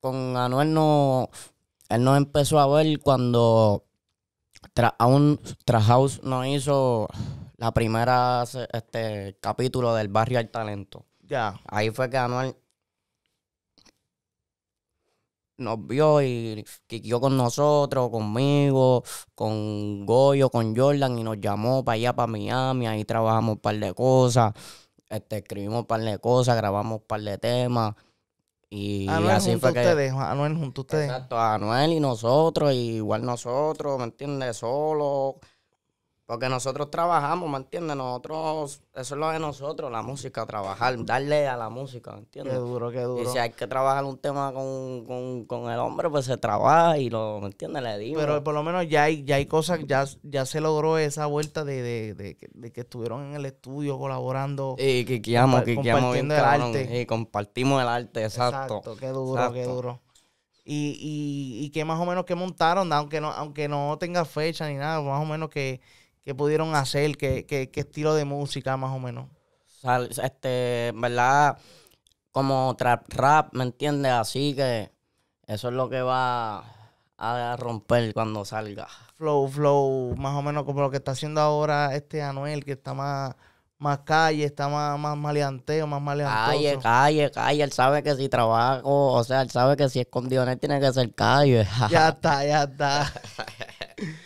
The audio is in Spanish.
con Anuel no, él no empezó a ver cuando tra, aún House no hizo la primera este, capítulo del barrio al talento. Ya. Ahí fue que Anuel nos vio y quiso con nosotros, conmigo, con Goyo, con Jordan y nos llamó para allá, para Miami. Ahí trabajamos un par de cosas, este, escribimos un par de cosas, grabamos un par de temas. Y Anuel así junto que... ustedes, Anuel junto a ustedes. Exacto, Anuel y nosotros, y igual nosotros, ¿me entiendes? Solo, porque nosotros trabajamos, ¿me entiendes? Nosotros, eso es lo de nosotros, la música, trabajar, darle a la música, ¿me entiendes? Qué duro, qué duro. Y si hay que trabajar un tema con, el hombre, pues se trabaja y lo, ¿me entiendes? Le digo. Pero por lo menos ya hay, ya hay cosas, ya, ya se logró esa vuelta de, que estuvieron en el estudio colaborando. Y que que el arte. Y compartimos el arte, exacto. Exacto, qué duro, qué duro. Y, y, y que más o menos que montaron, aunque no, aunque no tenga fecha ni nada, más o menos que ¿Qué pudieron hacer? ¿Qué, estilo de música más o menos? Este, ¿verdad? Como trap rap, ¿me entiendes? Así que eso es lo que va a romper cuando salga. Flow, flow, más o menos como lo que está haciendo ahora este Anuel, que está más, más calle, está más, maleanteo, más maleanteo. Calle, calle, calle. Él sabe que si trabajo, o sea, él sabe que si escondido en él tiene que ser calle. ya está, ya está.